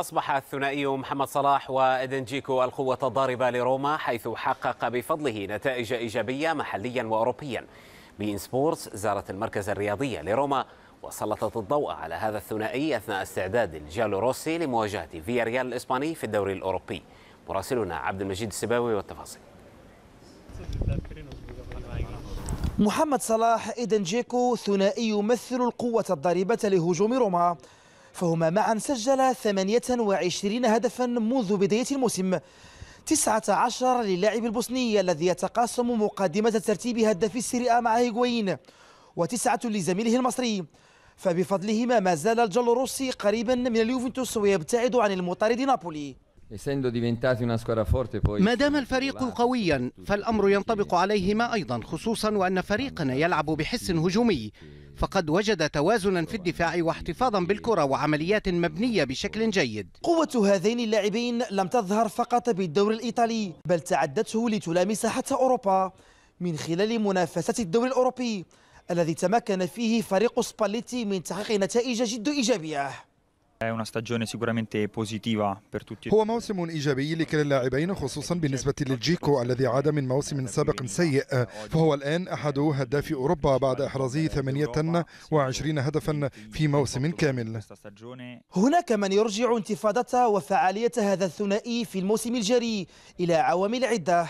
أصبح الثنائي محمد صلاح وإدنجيكو القوة الضاربة لروما حيث حقق بفضله نتائج إيجابية محليا وأوروبيا بين سبورتس زارت المركز الرياضي لروما وسلطت الضوء على هذا الثنائي أثناء استعداد الجالو روسي لمواجهة فياريال الإسباني في الدوري الأوروبي مراسلنا عبد المجيد السباوي والتفاصيل محمد صلاح إيدن جيكو ثنائي يمثل القوة الضاربة لهجوم روما فهما معا سجلا 28 هدفا منذ بداية الموسم 19 للاعب البوسني الذي يتقاسم مقدمة ترتيب هدف السيريا مع هيغوين وتسعة لزميله المصري فبفضلهما ما زال الجلوروسي قريبا من اليوفنتوس ويبتعد عن المطارد نابولي ما دام الفريق قويا فالأمر ينطبق عليهما أيضا خصوصا وأن فريقنا يلعب بحس هجومي فقد وجد توازنا في الدفاع واحتفاظا بالكرة وعمليات مبنية بشكل جيد قوة هذين اللاعبين لم تظهر فقط بالدور الإيطالي بل تعدته لتلامس حتى أوروبا من خلال منافسة الدور الأوروبي الذي تمكن فيه فريق سباليتي من تحقيق نتائج جد إيجابية هو موسم إيجابي لكلا اللاعبين خصوصا بالنسبة للجيكو الذي عاد من موسم سابق سيء فهو الآن أحد هدافي أوروبا بعد إحرازه 28 هدفا في موسم كامل هناك من يرجع انتفاضة وفعالية هذا الثنائي في الموسم الجاري إلى عوامل عدة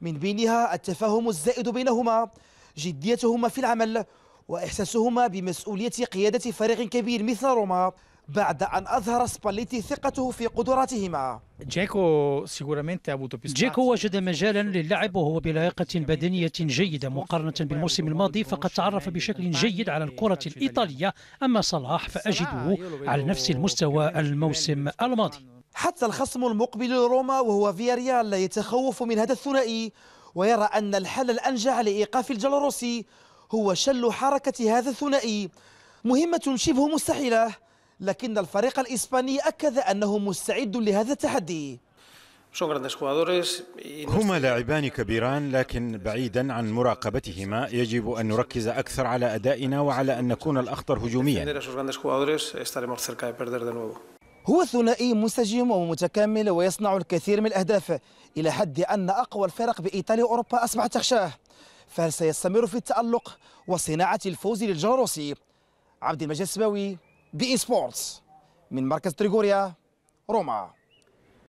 من بينها التفاهم الزائد بينهما جديتهما في العمل وإحساسهما بمسؤولية قيادة فريق كبير مثل روما بعد أن أظهر سباليتي ثقته في قدراتهما جيكو وجد مجالا للعب وهو بلياقة بدنية جيدة مقارنة بالموسم الماضي فقد تعرف بشكل جيد على الكرة الإيطالية أما صلاح فأجده على نفس المستوى الموسم الماضي حتى الخصم المقبل لروما وهو فياريال يتخوف من هذا الثنائي ويرى أن الحل الأنجع لإيقاف الجلروسي هو شل حركة هذا الثنائي مهمة شبه مستحيلة لكن الفريق الإسباني أكد أنه مستعد لهذا التحدي هما لاعبان كبيران لكن بعيدا عن مراقبتهما يجب أن نركز أكثر على أدائنا وعلى أن نكون الأخطر هجوميا هو ثنائي منسجم ومتكامل ويصنع الكثير من الأهداف إلى حد أن أقوى الفرق بإيطاليا وأوروبا أصبحت تخشاه فهل سيستمر في التألق وصناعة الفوز للجاروسي؟ عبد المجيد السباوي بإي سبورتس من مركز تريغوريا روما